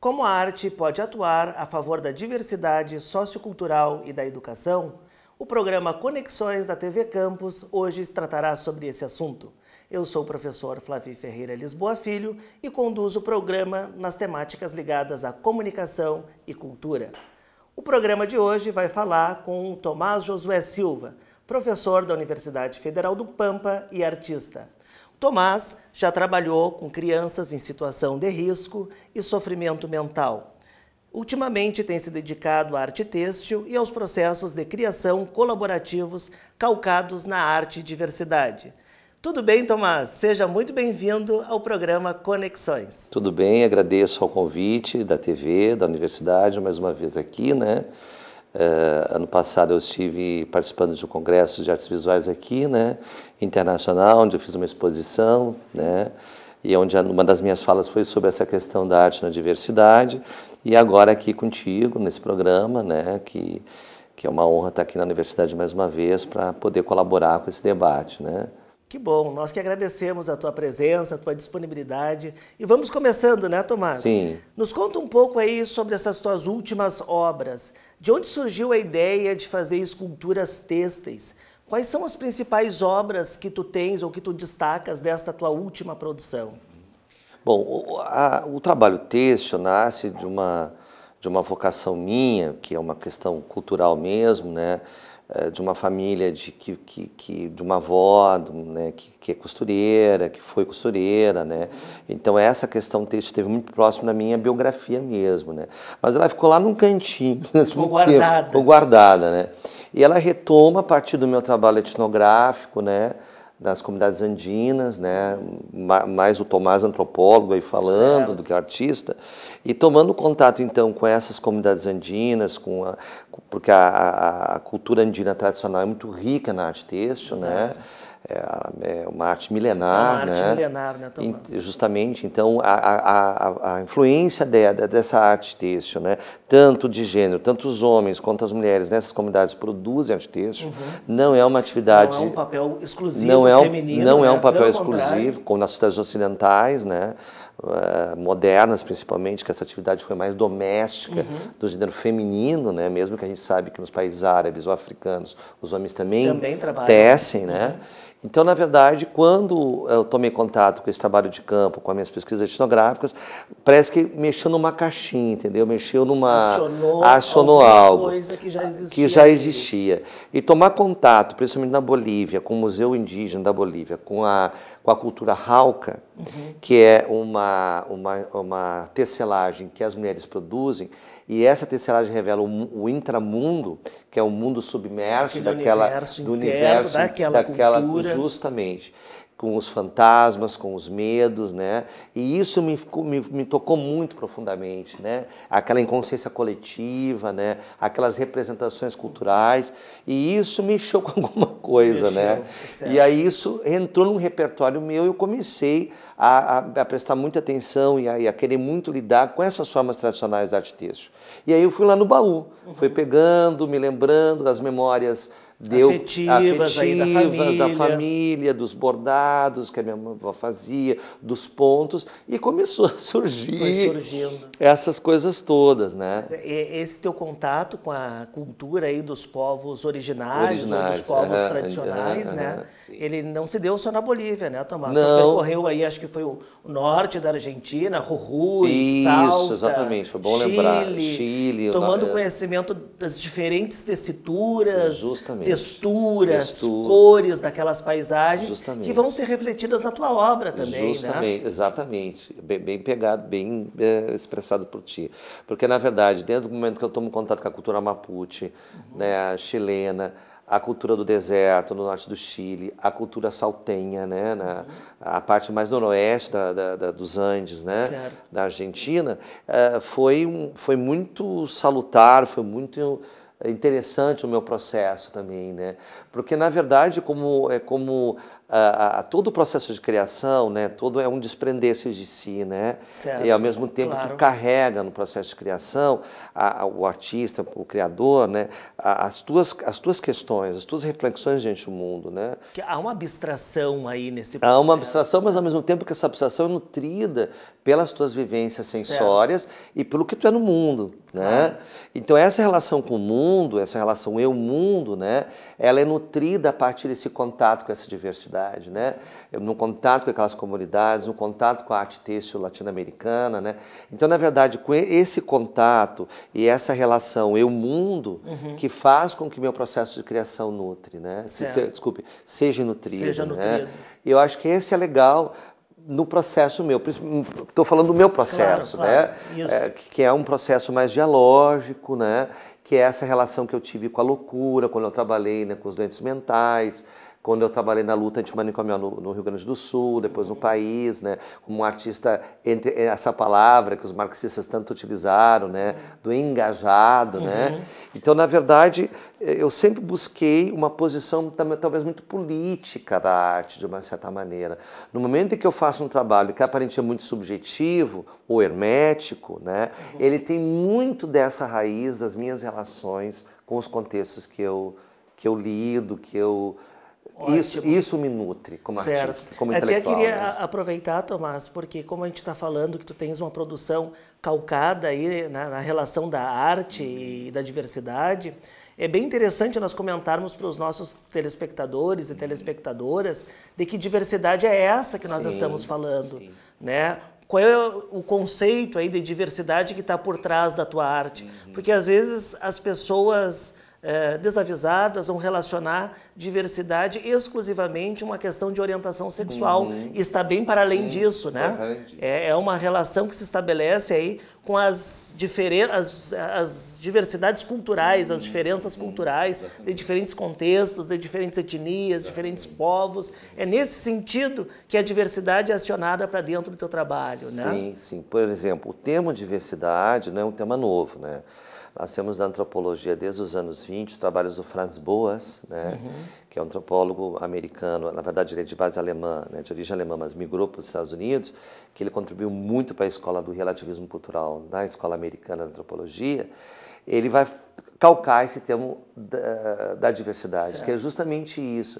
Como a arte pode atuar a favor da diversidade sociocultural e da educação? O programa Conexões da TV Campus hoje tratará sobre esse assunto. Eu sou o professor Flávio Ferreira Lisboa Filho e conduzo o programa nas temáticas ligadas à comunicação e cultura. O programa de hoje vai falar com Tomás Josué Silva, professor da Universidade Federal do Pampa e artista. Tomás já trabalhou com crianças em situação de risco e sofrimento mental. Ultimamente tem se dedicado à arte têxtil e aos processos de criação colaborativos calcados na arte e diversidade. Tudo bem, Tomás? Seja muito bem-vindo ao programa Conexões. Tudo bem, agradeço ao convite da TV, da universidade, mais uma vez aqui, né? Uh, ano passado eu estive participando de um congresso de artes visuais aqui, né, internacional, onde eu fiz uma exposição, né, e onde uma das minhas falas foi sobre essa questão da arte na diversidade. E agora aqui contigo nesse programa, né, que que é uma honra estar aqui na universidade mais uma vez para poder colaborar com esse debate, né. Que bom, nós que agradecemos a tua presença, a tua disponibilidade. E vamos começando, né, Tomás? Sim. Nos conta um pouco aí sobre essas tuas últimas obras. De onde surgiu a ideia de fazer esculturas têxteis? Quais são as principais obras que tu tens ou que tu destacas desta tua última produção? Bom, o, a, o trabalho têxtil nasce de uma, de uma vocação minha, que é uma questão cultural mesmo, né? Eh, de uma família de que, que, que de uma avó né, que, que é costureira que foi costureira né então essa questão esteve muito próximo da minha biografia mesmo né mas ela ficou lá num cantinho né, ficou guardada ficou guardada né e ela retoma a partir do meu trabalho etnográfico né das comunidades andinas, né? mais o Tomás antropólogo aí falando certo. do que artista, e tomando contato então com essas comunidades andinas, com a, porque a, a, cultura andina tradicional é muito rica na arte têxtil, né? certo. né? é, é uma arte milenar. É uma arte né? milenar, né, Justamente, então a, a, a, influência de, dessa arte têxtil, né? tanto de gênero, tanto os homens quanto as mulheres nessas comunidades produzem arte têxtil, uhum. não é uma atividade... Não é um papel exclusivo não é um, feminino. Não é né? um papel Pelo exclusivo, contrário. como nas sociedades ocidentais, né? Eh, modernas, principalmente, que essa atividade foi mais doméstica, uhum. do gênero feminino, né? mesmo que a gente sabe que nos países árabes ou africanos os homens também, também trabalham. tecem. Né? Uhum. Então, na verdade, quando eu tomei contato com esse trabalho de campo, com as minhas pesquisas etnográficas, parece que mexeu numa caixinha, entendeu? Mexeu numa. Acionou, acionou algo. coisa que já existia. Que já existia. E tomar contato, principalmente na Bolívia, com o Museu Indígena da Bolívia, com a, com a cultura Rauca uhum. que é uma uma, uma, tecelagem que as mulheres produzem, e essa tecelagem revela o, o intramundo, que é o mundo submerso Aquele daquela, universo do interno, universo daquela, daquela cultura. justamente com os fantasmas, com os medos, né? E isso me, me, me, tocou muito profundamente, né? Aquela inconsciência coletiva, né? Aquelas representações culturais, e isso mexeu com alguma coisa, né? mexeu, né? Certo. E aí isso entrou num repertório meu e eu comecei a, a, a prestar muita atenção e a, e a, querer muito lidar com essas formas tradicionais de arte-texto. E aí eu fui lá no baú, uhum. fui pegando, me lembrando das memórias deu afetivas, afetivas aí, da, família. da, família. dos bordados que a minha avó fazia, dos pontos e começou a surgir essas coisas todas, né? É, é, esse teu contato com a cultura aí dos povos originários, originários dos povos tradicionais, né? Ele não se deu só na Bolívia, né, Tomás? Não. Tu percorreu aí, acho que foi o norte da Argentina, Jujuy, Isso, Salta, exatamente, foi bom Chile, lembrar. Chile, tomando conhecimento das diferentes tessituras, Justamente texturas, Textura, cores daquelas paisagens justamente. que vão ser refletidas na tua obra também, né? justamente, né? Exatamente, bem, bem pegado, bem é, expressado por ti. Porque, na verdade, dentro do momento que eu tomo contato com a cultura mapuche, uhum. né, chilena, a cultura do deserto no norte do Chile, a cultura saltenha, né, na, uhum. a parte mais noroeste da, da, da, dos Andes, né, certo. da Argentina, eh, foi, um, foi muito salutar, foi muito interessante o meu processo também, né? Porque na verdade, como é como a, a, todo o processo de criação, né, todo é um desprender-se de si, né? Certo, e ao mesmo tempo claro. tu carrega no processo de criação a, a, o artista, o criador, né, as tuas as tuas questões, as tuas reflexões diante do mundo, né? Que há uma abstração aí nesse processo. Há uma abstração, mas ao mesmo tempo que essa abstração é nutrida pelas tuas vivências sensórias certo. e pelo que tu é no mundo, né? Ah. Então essa relação com o mundo, essa relação eu-mundo, né, ela é nutrida a partir desse contato com essa diversidade, né? No contato com aquelas comunidades, no contato com a arte têxtil latino-americana, né? Então, na verdade, com esse contato e essa relação eu-mundo uhum. que faz com que meu processo de criação nutre, né? Se, se, desculpe, seja nutrido, Seja né? nutrido. Né? Eu acho que esse é legal, no processo meu. Estou hum, falando do meu processo, né? claro, né? É, que é um processo mais dialógico, né? Que é essa relação que eu tive com a loucura, quando eu trabalhei né, com os doentes mentais, quando eu trabalhei na luta antimanicomial no, no Rio Grande do Sul, depois no país, né? como um artista, entre essa palavra que os marxistas tanto utilizaram, né? do engajado. Né? Uhum. Né? Então, na verdade, eh, eu sempre busquei uma posição talvez muito política da arte, de uma certa maneira. No momento em que eu faço um trabalho que aparentemente é muito subjetivo ou hermético, né? Uhum. ele tem muito dessa raiz das minhas relações com os contextos que eu, que eu lido, que eu isso, isso me nutre como certo. artista, como Até intelectual. Até queria né? aproveitar, Tomás, porque como a gente está falando que tu tens uma produção calcada aí na, né, na relação da arte e da diversidade, é bem interessante nós comentarmos para os nossos telespectadores e telespectadoras de que diversidade é essa que nós sim, estamos falando, sim. né? Qual é o conceito aí de diversidade que está por trás da tua arte? Uhum. Porque às vezes as pessoas eh, desavisadas vão relacionar diversidade exclusivamente uma questão de orientação sexual. Uhum. E está bem para além uhum. disso, né? Uhum. É, uma relação que se estabelece aí com as, as, as diversidades culturais, as uhum. diferenças uhum. culturais de diferentes contextos, de diferentes etnias, diferentes povos. É nesse sentido que a diversidade é acionada para dentro do teu trabalho, né? Sim, sim. Por exemplo, o tema diversidade não né, é um tema novo, né? Nós temos na antropologia desde os anos 20 os trabalhos do Franz Boas, né, uhum. que é um antropólogo americano, na verdade ele é de base alemã, né, de origem alemã, mas migrou para os Estados Unidos, que ele contribuiu muito para a escola do relativismo cultural na escola americana da antropologia. Ele vai calcar esse termo da, da diversidade, certo. que é justamente isso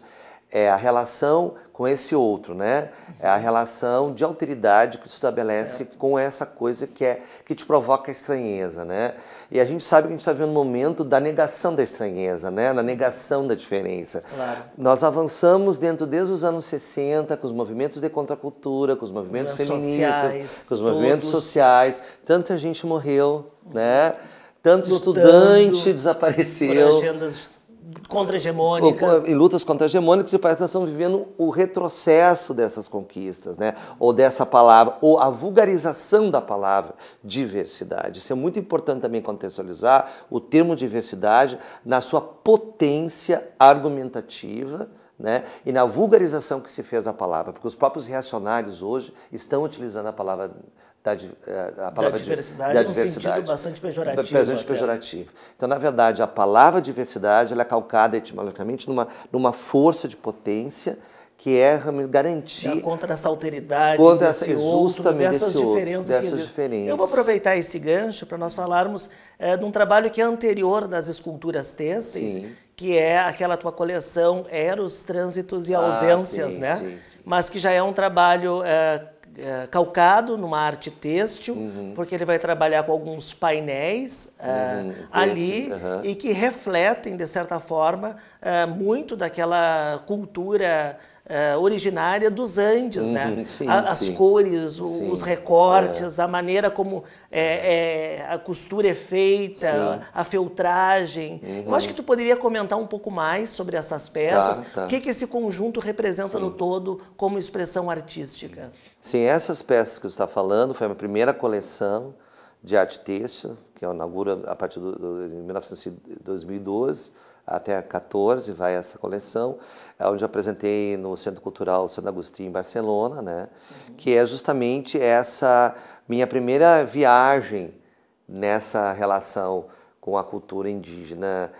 é a relação com esse outro, né? É a relação de alteridade que se estabelece certo. com essa coisa que é que te provoca a estranheza, né? E a gente sabe que a gente está vivendo um momento da negação da estranheza, né? Da negação da diferença. Claro. Nós avançamos dentro desde os anos 60 com os movimentos de contracultura, com os movimentos feministas, sociais, com os movimentos todos. sociais. Tanta gente morreu, né? Tanto Lutando, estudante desapareceu. Por agendas contra-hegemônicas. Em lutas contra-hegemônicas, e parece que nós estamos vivendo o retrocesso dessas conquistas, né? ou dessa palavra, ou a vulgarização da palavra diversidade. Isso é muito importante também contextualizar o termo diversidade na sua potência argumentativa. Né? E na vulgarização que se fez a palavra, porque os próprios reacionários hoje estão utilizando a palavra da, eh, a palavra da diversidade, da diversidade. É um sentido bastante pejorativo. Bastante pejorativo. Então, na verdade, a palavra diversidade ela é calcada etimologicamente numa, numa força de potência que é garantir é contra essa alteridade, contra desse essa, outro, dessas desse diferenças outro, dessas diferenças. Eu vou aproveitar esse gancho para nós falarmos é, de um trabalho que é anterior das esculturas têxteis, sim. que é aquela tua coleção Eros, Trânsitos e ah, Ausências, sim, né? Sim, Mas que já é um trabalho é, é, calcado numa arte têxtil, uhum. porque ele vai trabalhar com alguns painéis é, uhum, uh, ali uhum. e que refletem, de certa forma, uh, muito daquela cultura é, originária dos Andes, né? uhum, né? Sim, a, as cores, o, sim, os recortes, é. a maneira como é, é, a costura é feita, a feltragem. Uhum. Eu acho uhum. que tu poderia comentar um pouco mais sobre essas peças, tá, tá. o que, que esse conjunto representa no todo como expressão artística. Sim, essas peças que você está falando foi a minha primeira coleção de arte têxtil, que eu inaugura a partir de 2012 até 14 vai essa coleção, é onde eu apresentei no Centro Cultural Santo Agostinho, em Barcelona, né? Uhum. que é justamente essa minha primeira viagem nessa relação com a cultura indígena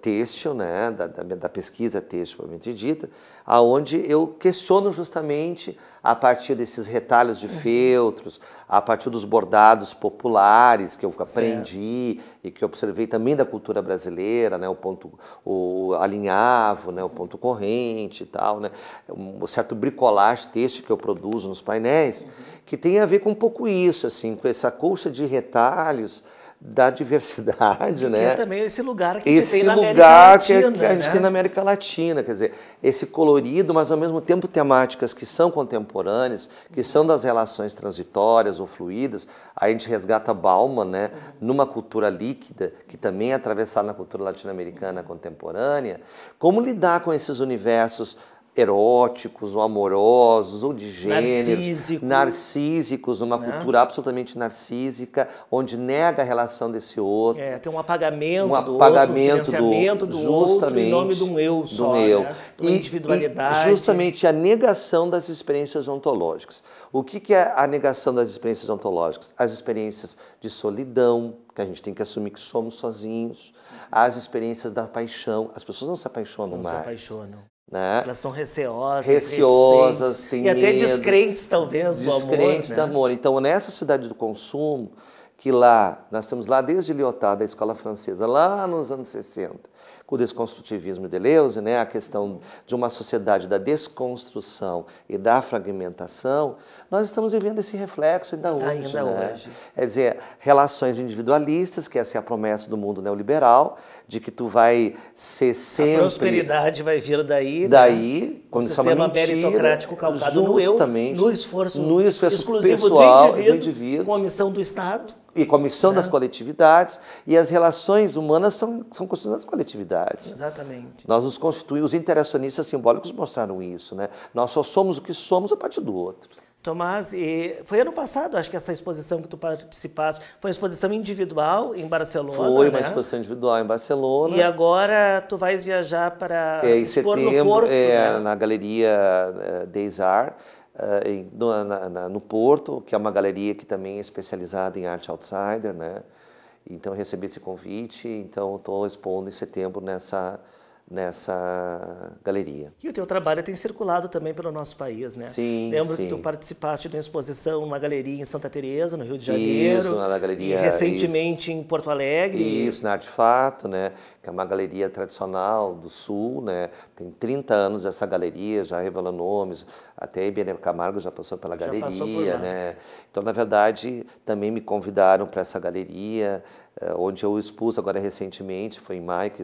têxtil, né, da, da, da pesquisa têxtil propriamente dita, aonde eu questiono justamente a partir desses retalhos de uhum. feltros, a partir dos bordados populares que eu aprendi certo. e que observei também da cultura brasileira, né, o ponto o alinhavo, né, o uhum. ponto corrente e tal, né, um certo bricolage têxtil que eu produzo nos painéis, uhum. que tem a ver com um pouco isso, assim, com essa colcha de retalhos, da diversidade, e né? É também esse lugar que esse tem na Latina, que, a gente né? tem na América Latina, quer dizer, esse colorido, mas ao mesmo tempo temáticas que são contemporâneas, que são das relações transitórias ou fluídas. Aí a gente resgata Balma, né? Numa cultura líquida que também é atravessada na cultura latino-americana contemporânea. Como lidar com esses universos? eróticos ou amorosos ou de gênero Narcísico. narcísicos, numa né? cultura absolutamente narcísica, onde nega a relação desse outro. É, tem um apagamento, um apagamento do outro, um do, do outro em nome de um eu só, do eu. Né? E, individualidade. E justamente a negação das experiências ontológicas. O que, que é a negação das experiências ontológicas? As experiências de solidão, que a gente tem que assumir que somos sozinhos, as experiências da paixão. As pessoas não se apaixonam não mais. Não se apaixonam. Né? Elas são receosas, receosas e medo, até descrentes talvez descrentes do amor. Descrentes né? do amor. Então nessa cidade do consumo que lá nós temos lá desde Lyotard, da escola francesa, lá nos anos 60, com o desconstrutivismo de Deleuze, né, a questão de uma sociedade da desconstrução e da fragmentação, nós estamos vivendo esse reflexo ainda hoje. Ainda né? hoje. Quer é dizer, relações individualistas, que essa é a promessa do mundo neoliberal, de que tu vai ser sempre... A prosperidade vai vir daí. Né? Daí, né? quando o isso é uma meritocrático calcado no eu, no esforço, no esforço exclusivo pessoal, do, indivíduo, do indivíduo, com a missão do Estado e com a é. das né? coletividades, e as relações humanas são, são consideradas coletividades Exatamente. Nós nos constituímos, os interacionistas simbólicos mostraram isso, né? Nós só somos o que somos a partir do outro. Tomás, e foi ano passado, acho que essa exposição que tu participaste, foi uma exposição individual em Barcelona, Foi uma né? exposição individual em Barcelona. E agora tu vais viajar para é, expor setembro, no Porto, é, né? na Galeria eh, Des Arts, eh, no, no Porto, que é uma galeria que também é especializada em arte outsider, né? Então, recebi esse convite, então estou expondo em setembro nessa nessa galeria. E o teu trabalho tem circulado também pelo nosso país, né? Sim, Lembro sim. que tu participaste de uma exposição numa galeria em Santa Teresa, no Rio de Janeiro. Isso, na galeria. E recentemente isso. em Porto Alegre. Isso, na Artefato, né? Que é uma galeria tradicional do Sul, né? Tem 30 anos essa galeria, já revelou nomes. Até a Ibene Camargo já passou pela já galeria, passou por né? Então, na verdade, também me convidaram para essa galeria, eh, onde eu expus agora recentemente, foi em maio que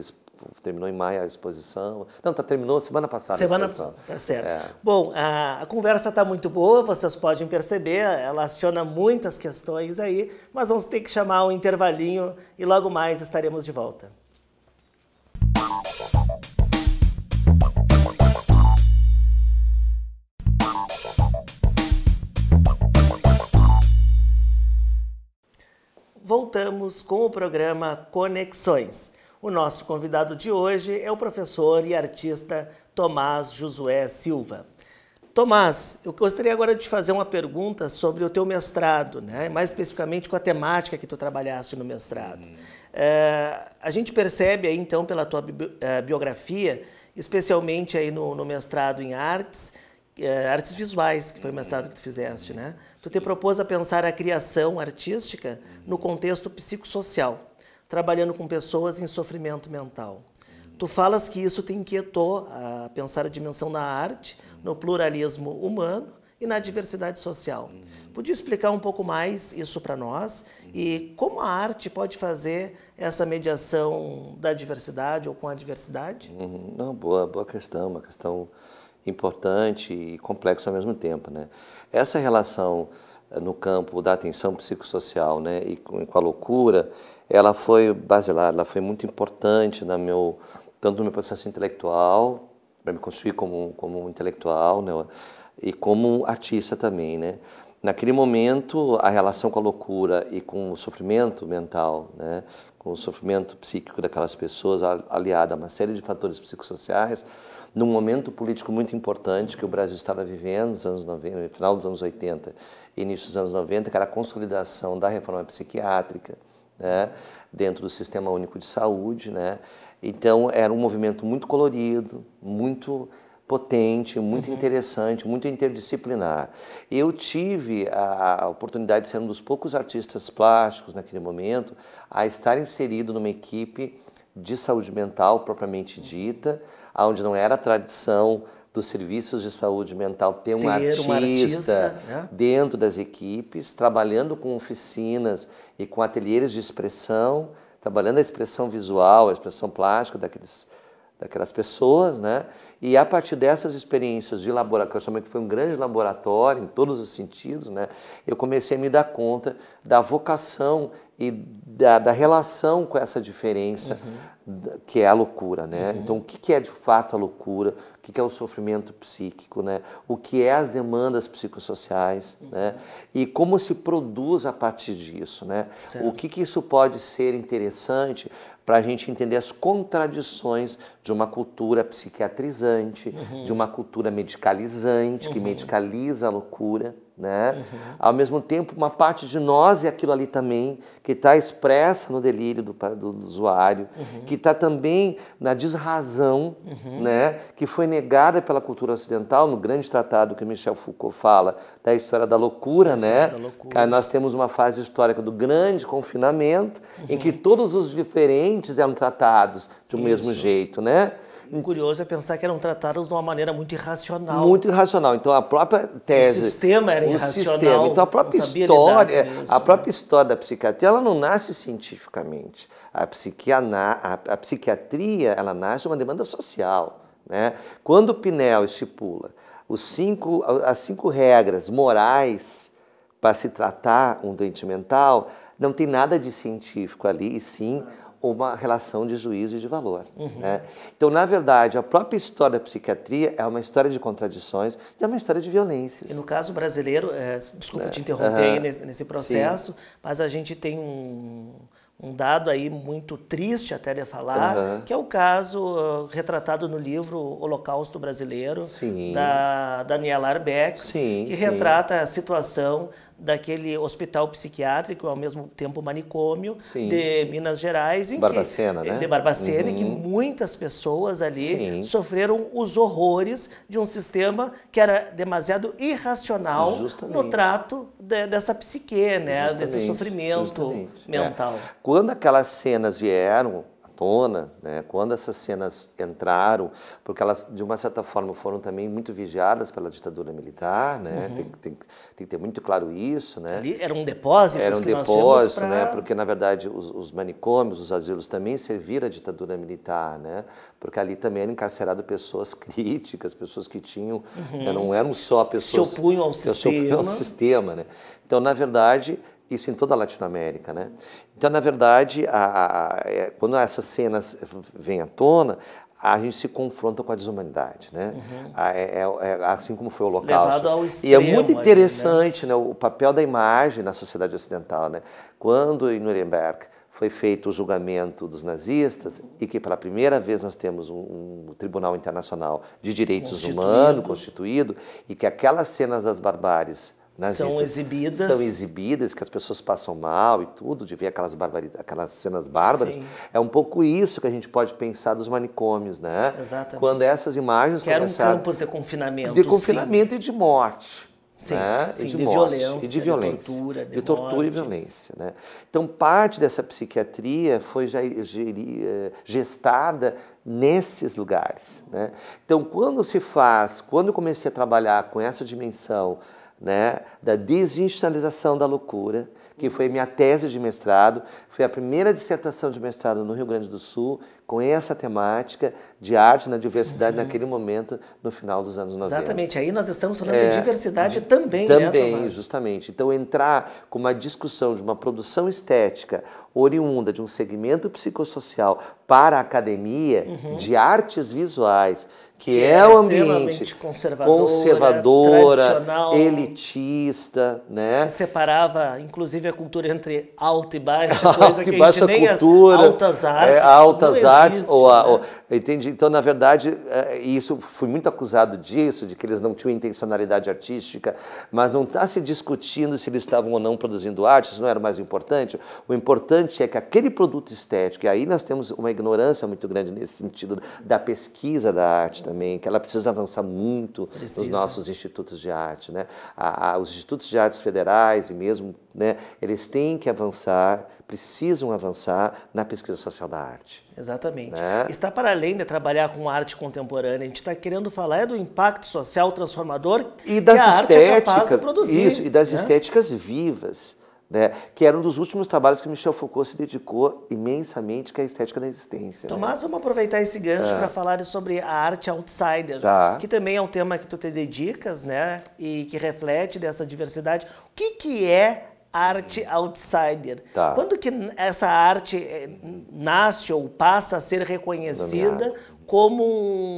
terminou em maio a exposição. Não, tá, terminou semana passada semana, a exposição. Tá certo. É. Bom, a, a conversa está muito boa, vocês podem perceber, ela aciona muitas questões aí, mas vamos ter que chamar um intervalinho e logo mais estaremos de volta. Voltamos com o programa Conexões. O nosso convidado de hoje é o professor e artista Tomás Josué Silva. Tomás, eu gostaria agora de te fazer uma pergunta sobre o teu mestrado, né? mais especificamente com a temática que tu trabalhaste no mestrado. É, a gente percebe aí, então, pela tua é, biografia, especialmente aí no, no mestrado em artes, é, artes visuais, que foi o mestrado que tu fizeste, né? Tu te propôs a pensar a criação artística no contexto psicossocial trabalhando com pessoas em sofrimento mental. Tu falas que isso te inquietou a pensar a dimensão na arte, no pluralismo humano e na diversidade social. Podia explicar um pouco mais isso para nós e como a arte pode fazer essa mediação da diversidade ou com a diversidade? Uhum. Não, boa, boa questão, uma questão importante e complexa ao mesmo tempo, né? Essa relação eh, no campo da atenção psicossocial, né, e com, a loucura, ela foi basilar, ela foi muito importante na meu tanto no meu processo intelectual, para me construir como como um intelectual, né, e como artista também, né? Naquele momento, a relação com a loucura e com o sofrimento mental, né, com o sofrimento psíquico daquelas pessoas, aliada a uma série de fatores psicossociais, num momento político muito importante que o Brasil estava vivendo nos anos 90, final dos anos 80, início dos anos 90, que era a consolidação da reforma psiquiátrica, né, dentro do Sistema Único de Saúde, né? Então era um movimento muito colorido, muito potente, muito uhum. interessante, muito interdisciplinar. Eu tive a oportunidade de ser um dos poucos artistas plásticos naquele momento a estar inserido numa equipe de saúde mental propriamente dita. Uhum onde não era tradição dos serviços de saúde mental ter um artista, um artista né? dentro das equipes, trabalhando com oficinas e com ateliês de expressão, trabalhando a expressão visual, a expressão plástica daqueles, daquelas pessoas, né? E a partir dessas experiências de laboratório, que eu que foi um grande laboratório em todos os sentidos, né? Eu comecei a me dar conta da vocação e da, da relação com essa diferença uhum. que é a loucura, né? Uhum. Então, o que, é de fato a loucura? O que, que é o sofrimento psíquico, né? O que é as demandas psicossociais, uhum. né? E como se produz a partir disso, né? Certo. O que, que isso pode ser interessante para a gente entender as contradições de uma cultura psiquiatrizante, uhum. de uma cultura medicalizante, uhum. que medicaliza a loucura, né? Uhum. Ao mesmo tempo, uma parte de nós é aquilo ali também, que está expressa no delírio do, do, do usuário, uhum. que está também na desrazão, uhum. né? que foi negada pela cultura ocidental, no grande tratado que Michel Foucault fala, da história da loucura. Né? História né? Da loucura. Nós temos uma fase histórica do grande confinamento, em que uhum. todos os diferentes eram tratados do Isso. mesmo jeito. Né? O curioso é pensar que eram tratadas de uma maneira muito irracional. Muito irracional. Então a própria tese. O sistema era o irracional. Sistema. Então a própria história, é, a né? própria história da psiquiatria, ela não nasce cientificamente. A, psiquiana, a, a psiquiatria, ela nasce de uma demanda social. Né? Quando o Pinel estipula os cinco, as cinco regras morais para se tratar um doente mental, não tem nada de científico ali, e sim ah uma relação de juízo e de valor. Uhum. Né? Então, na verdade, a própria história da psiquiatria é uma história de contradições e é uma história de violências. E no caso brasileiro, é, desculpa é. te interromper uhum. aí nesse, nesse processo, Sim. mas a gente tem um, um dado aí muito triste até de falar, uhum. que é o caso uh, retratado no livro Holocausto Brasileiro, sim. da Daniela Arbex, sim, que sim. retrata a situação daquele hospital psiquiátrico, ao mesmo tempo manicômio, Sim. de Minas Gerais. Em Barbacena, que, né? De Barbacena, uhum. que muitas pessoas ali Sim. sofreram os horrores de um sistema que era demasiado irracional Justamente. no trato de, dessa psique, né? Justamente. Desse sofrimento Justamente. É. mental. É. Quando aquelas cenas vieram, tona, né, quando essas cenas entraram, porque elas de uma certa forma foram também muito vigiadas pela ditadura militar, né, uhum. tem, tem, tem, que ter muito claro isso, né. Ali era um depósito. Era um depósito, pra... né, porque na verdade os, os, manicômios, os asilos também serviram à ditadura militar, né, porque ali também eram encarceradas pessoas críticas, pessoas que tinham, uhum. né, não eram só pessoas se opunham ao sistema, se opunham ao sistema, né. Então na verdade isso em toda a Latinoamérica, né? Então, na verdade, a, a, é, quando essas cenas vêm à tona, a gente se confronta com a desumanidade, né? Uhum. É, é, é, assim como foi o local. Levado ao extremo, e é muito né? interessante, né? né? O papel da imagem na sociedade ocidental, né? Quando em Nuremberg foi feito o julgamento dos nazistas e que pela primeira vez nós temos um, um Tribunal Internacional de Direitos Humanos constituído e que aquelas cenas das barbáries são exibidas. São exibidas, que as pessoas passam mal e tudo, de ver aquelas, aquelas cenas bárbaras. Sim. É um pouco isso que a gente pode pensar dos manicômios, né? Exatamente. Quando essas imagens que começaram... eram campos de confinamento. De confinamento sim. e de morte. Sim, né? sim, e de, de morte, violência, e de, violência, de tortura, de, de tortura morte. e violência. Né? Então, parte dessa psiquiatria foi já eh, gestada nesses lugares. Né? Então, quando se faz, quando eu comecei a trabalhar com essa dimensão né, da desinstalização da loucura, que foi minha tese de mestrado, foi a primeira dissertação de mestrado no Rio Grande do Sul com essa temática de arte na diversidade uhum. naquele momento, no final dos anos 90. Exatamente, aí nós estamos falando é, de diversidade de, também, né, Também, né, justamente. Então, entrar com uma discussão de uma produção estética oriunda de um segmento psicossocial para a academia uhum. de artes visuais que, que é o ambiente conservadora, conservadora elitista, né? Que separava, inclusive, a cultura entre alta e baixa, alta e baixa a gente nem cultura, as altas é, artes. É, altas artes existe, ou, né? ou entendi. Então, na verdade, é, isso fui muito acusado disso, de que eles não tinham intencionalidade artística, mas não está se discutindo se eles estavam ou não produzindo arte, isso não era o mais importante. O importante é que aquele produto estético, e aí nós temos uma ignorância muito grande nesse sentido da pesquisa da arte também também, que ela precisa avançar muito precisa. nos nossos institutos de arte. Né? A, a, os institutos de artes federais e mesmo, né, eles têm que avançar, precisam avançar na pesquisa social da arte. Exatamente. Né? Está para além de trabalhar com arte contemporânea, a gente está querendo falar é do impacto social transformador e das que a estéticas, arte é capaz de produzir. Isso, e das né? estéticas vivas né? que era um dos últimos trabalhos que Michel Foucault se dedicou imensamente, que é a estética da existência. Né? Tomás, né? vamos aproveitar esse gancho é. para falar sobre a arte outsider, tá. que também é um tema que tu te dedicas, né, e que reflete dessa diversidade. O que, que é arte outsider? Tá. Quando que essa arte eh, nasce ou passa a ser reconhecida como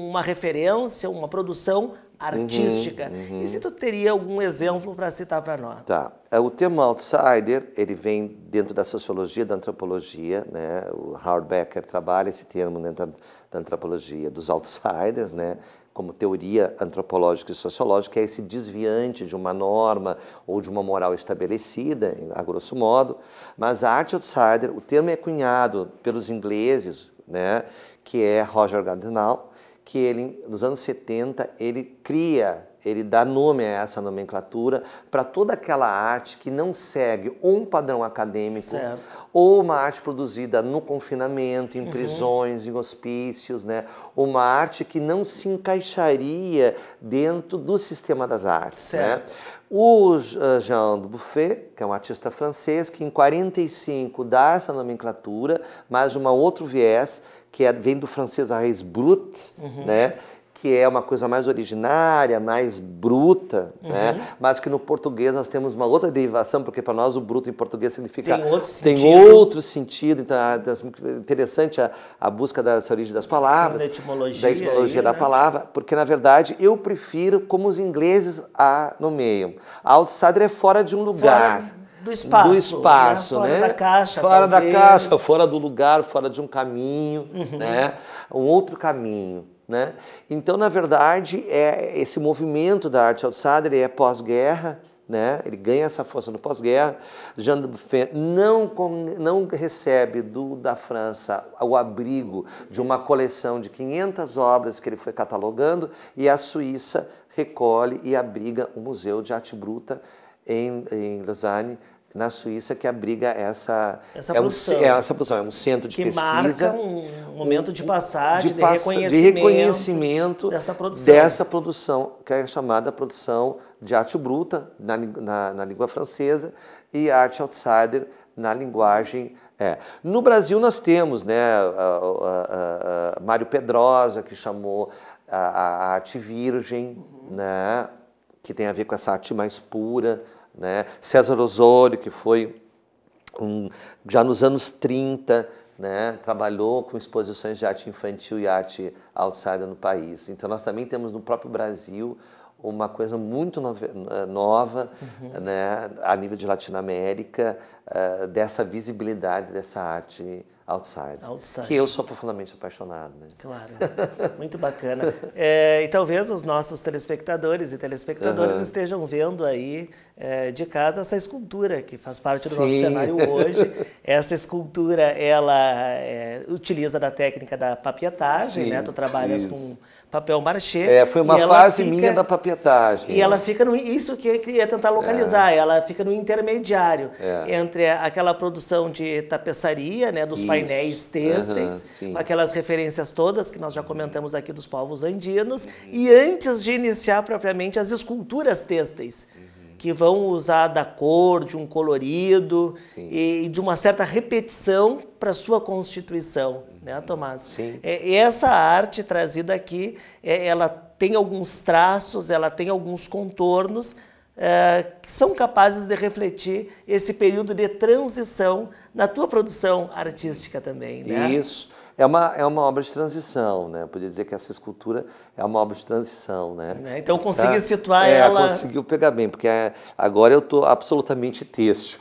uma referência, uma produção Uhum, artística. Uhum, uhum. E se tu teria algum exemplo para citar para nós? Tá. É, o termo outsider, ele vem dentro da sociologia, da antropologia, né? O Howard Becker trabalha esse termo dentro da antropologia dos outsiders, né? Como teoria antropológica e sociológica, é esse desviante de uma norma ou de uma moral estabelecida, a grosso modo. Mas a arte outsider, o termo é cunhado pelos ingleses, né? Que é Roger Gardinal, que ele, nos anos 70, ele cria, ele dá nome a essa nomenclatura para toda aquela arte que não segue um padrão acadêmico certo. ou uma arte produzida no confinamento, em uhum. prisões, em hospícios, né? Uma arte que não se encaixaria dentro do sistema das artes, né? certo. né? O eh, Jean Dubuffet, que é um artista francês, que em 45 dá essa nomenclatura, mas um outro viés que é, vem do francês a raiz brut, uhum. né? que é uma coisa mais originária, mais bruta, uhum. né? mas que no português nós temos uma outra derivação, porque para nós o bruto em português significa... Tem outro tem sentido. Tem outro sentido, então é interessante a, a busca dessa origem das palavras. Sim, da etimologia. Da etimologia aí, da né? palavra, porque na verdade eu prefiro como os ingleses a nomeiam. A outsider é fora de um lugar. Fora do espaço. Do né? espaço, né? Fora né? da caixa. Fora talvez. da caixa, fora do lugar, fora de um caminho, uhum. né? Um outro caminho. Né? Então, na verdade, é esse movimento da arte outsider é pós-guerra, né? ele ganha essa força no pós-guerra. Jean de não, não recebe do, da França o abrigo de uma coleção de 500 obras que ele foi catalogando, e a Suíça recolhe e abriga o Museu de Arte Bruta em, em Lausanne, na Suíça que abriga é essa essa é produção, um, é essa produção é um centro de que pesquisa marca um momento de passagem de, de, reconhecimento, de reconhecimento dessa produção dessa produção que é chamada produção de arte bruta na, na, na língua francesa e arte outsider na linguagem é. No Brasil nós temos né, a, a, a Mário Pedrosa, que chamou a, arte virgem, uhum. né, que tem a ver com essa arte mais pura, né? César Osório, que foi um, já nos anos 30, né, trabalhou com exposições de arte infantil e arte outsider no país. Então, nós também temos no próprio Brasil uma coisa muito eh, nova uhum. né, a nível de Latinoamérica, uh, dessa visibilidade dessa arte Outside, Outside. Que eu sou profundamente apaixonado. Né? Claro, muito bacana. É, e talvez os nossos telespectadores e telespectadoras uhum. estejam vendo aí é, de casa essa escultura que faz parte do Sim. nosso cenário hoje. Essa escultura, ela é, utiliza da técnica da papietagem, né? Sim, né? Tu trabalhas isso. com papel machê. É, foi uma fase fica, minha da papietagem. E ela fica no. Isso que ia é tentar é. localizar, é. ela fica no intermediário é. entre aquela produção de tapeçaria, né, dos isso. painéis têxteis, uhum, aquelas referências todas que nós já comentamos aqui dos povos andinos, uhum. e antes de iniciar propriamente as esculturas têxteis. Uhum que vão usar da cor, de um colorido Sim. e, de uma certa repetição para sua constituição né, Tomás? Sim. É, essa arte trazida aqui, é, ela tem alguns traços, ela tem alguns contornos é, que são capazes de refletir esse período de transição na tua produção artística também, né? Isso. É uma, é uma obra de transição, né? Eu podia dizer que essa escultura é uma obra de transição, né? né? Então consegui tá? situar é, ela. Conseguiu pegar bem, porque é, agora eu estou absolutamente têxtil.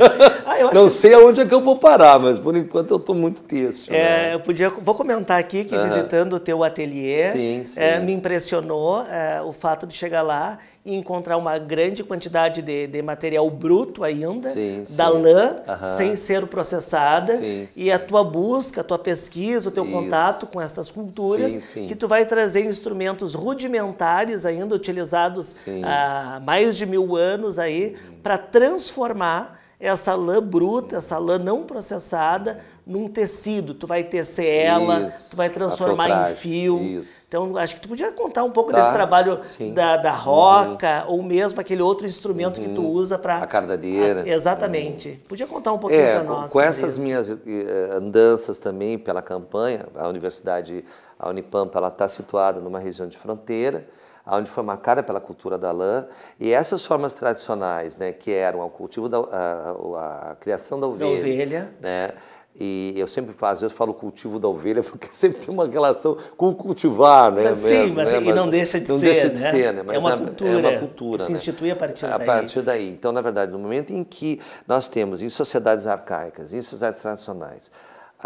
ah, Não que... sei aonde é que eu vou parar, mas por enquanto eu estou muito têxtil. É, né? Eu podia, vou comentar aqui que visitando o teu ateliê, sim, é, sim. É, me impressionou é, o fato de chegar lá e encontrar uma grande quantidade de, de material bruto ainda, sim, da sim. lã, sem ser processada. Sim, e a tua busca, a tua pesquisa, o teu Isso. contato com estas culturas, que tu vai trazer instrumentos rudimentares ainda utilizados há mais de mil anos aí, para transformar essa lã bruta, essa lã não processada, num tecido. Tu vai tecer ela, isso, tu vai transformar em fio. Isso. Então, acho que tu podia contar um pouco tá, desse trabalho da, da, uhum. roca uhum. ou mesmo aquele outro instrumento uhum. que tu uhum. usa para... A cardadeira. A, exatamente. Uhum. Podia contar um pouquinho é, para nós. Com essas isso. minhas eh, andanças também pela campanha, a Universidade, a Unipampa, ela está situada numa região de fronteira, onde foi marcada pela cultura da lã. E essas formas tradicionais, né, que eram o cultivo da a, a criação da ovelha, da ovelha. Né, e eu sempre faço, eu falo cultivo da ovelha, porque sempre tem uma relação com cultivar, né? Mas, mesmo, sim, mas, né? mas, e não deixa de não ser. Não deixa de né? ser, né? É mas é uma na, cultura. É uma cultura. Né? Se né? institui a partir a daí. A partir daí. Então, na verdade, no momento em que nós temos em sociedades arcaicas, em sociedades tradicionais,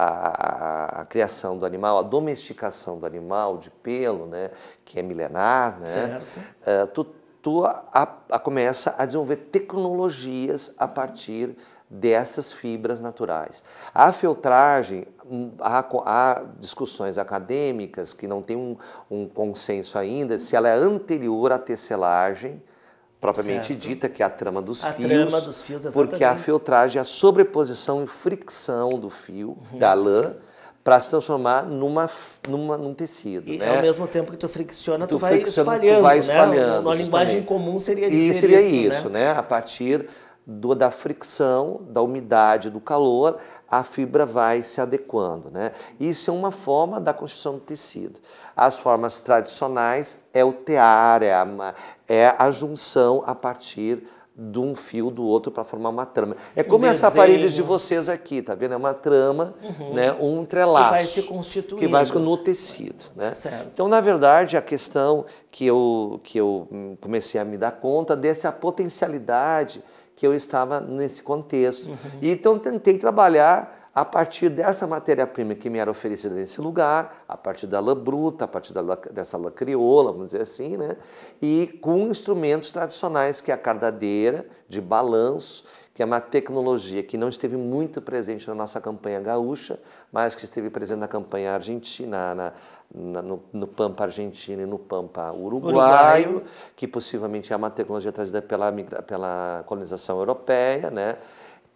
a, a, criação do animal, a domesticação do animal de pelo, né, que é milenar, né, certo. Uh, tu, tu a, a, começa a desenvolver tecnologias a partir dessas fibras naturais. A filtragem, hum, há, há, discussões acadêmicas que não tem um, um consenso ainda se ela é anterior à tecelagem, propriamente certo. dita, que é a trama dos a fios. Trama dos fios porque a filtragem é a sobreposição e fricção do fio, uhum. da lã, para se transformar numa, numa, num tecido. E né? ao mesmo tempo que tu fricciona, tu, tu vai fricciona, espalhando. Tu vai espalhando. Né? Uma linguagem comum seria dizer isso. Seria isso, né? isso né? né? A partir do, da fricção, da umidade, do calor, a fibra vai se adequando. Né? Isso é uma forma da construção do tecido. As formas tradicionais é o tear, é a, é a junção a partir de um fio do outro para formar uma trama. É como Desenho. essa parede de vocês aqui, tá vendo? É uma trama, uhum. né? um entrelaço. Que vai se constituindo. Que vai no tecido. Né? Certo. Então, na verdade, a questão que eu, que eu hum, comecei a me dar conta dessa potencialidade que eu estava nesse contexto. Uhum. E, então, tentei trabalhar a partir dessa matéria-prima que me era oferecida nesse lugar, a partir da lã bruta, a partir lã, dessa lã crioula, vamos dizer assim, né? e com instrumentos tradicionais, que é a cardadeira de balanço, que é uma tecnologia que não esteve muito presente na nossa campanha gaúcha, mas que esteve presente na campanha argentina, na, na, no, no, Pampa argentino e no Pampa uruguaio, uruguaio, que possivelmente é uma tecnologia trazida pela, pela colonização europeia, né?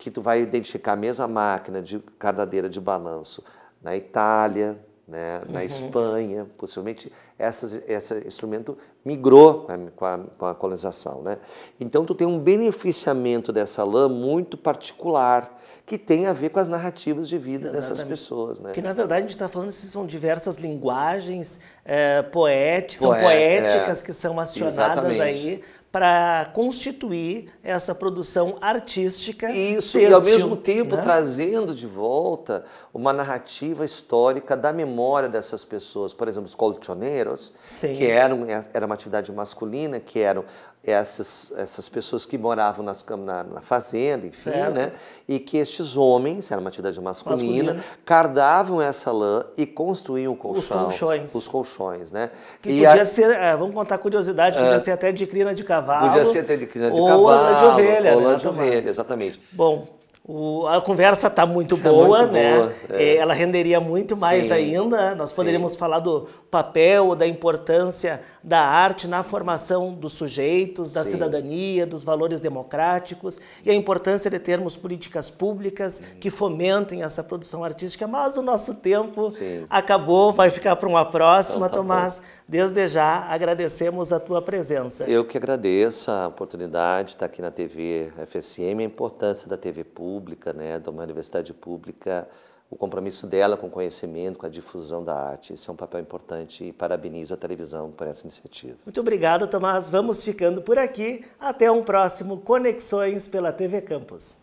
que tu vai identificar a mesma máquina de cardadeira de balanço na Itália, né, uhum. na Espanha, possivelmente essas, esse instrumento migrou né, com, a, com a, colonização. Né? Então tu tem um beneficiamento dessa lã muito particular, que tem a ver com as narrativas de vida Exatamente. dessas pessoas. Né? Porque na verdade a gente está falando se são diversas linguagens eh, é, poéticas, Poé, são poéticas é, que são acionadas exatamente. aí para constituir essa produção artística. Isso, têxtil, e ao mesmo tempo né? trazendo de volta uma narrativa histórica da memória dessas pessoas. Por exemplo, os colchoneiros, Sim. que eram, é, era uma atividade masculina, que eram essas, essas pessoas que moravam nas, na, na fazenda, enfim, certo. né? E que estes homens, era uma atividade masculina, masculina. cardavam essa lã e construíam Os colchões. Os colchões, né? Que e podia a... ser, é, vamos contar a curiosidade, podia é... ser até de crina de cavalo cavalo. Podia ser de, né, de cavalo. Ou de ovelha. Ou né? de ovelha, exatamente. Bom. O, a conversa está tá muito boa, muito né? Boa, é, é. Ela renderia muito mais sim, ainda. Nós poderíamos sim. falar do papel, da importância da arte na formação dos sujeitos, da sim. cidadania, dos valores democráticos e a importância de termos políticas públicas que fomentem essa produção artística. Mas o nosso tempo acabou, vai ficar para uma próxima, então, tá Tomás. Desde já agradecemos a tua presença. Eu que agradeço a oportunidade de estar aqui na TV FSM, a importância da TV pública pública, né, de uma universidade pública, o compromisso dela com o conhecimento, com a difusão da arte. Esse é um papel importante e parabenizo a televisão por essa iniciativa. Muito obrigado, Tomás. Vamos ficando por aqui. Até um próximo Conexões pela TV Campus.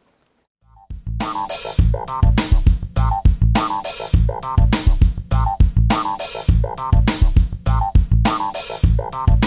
Thank you.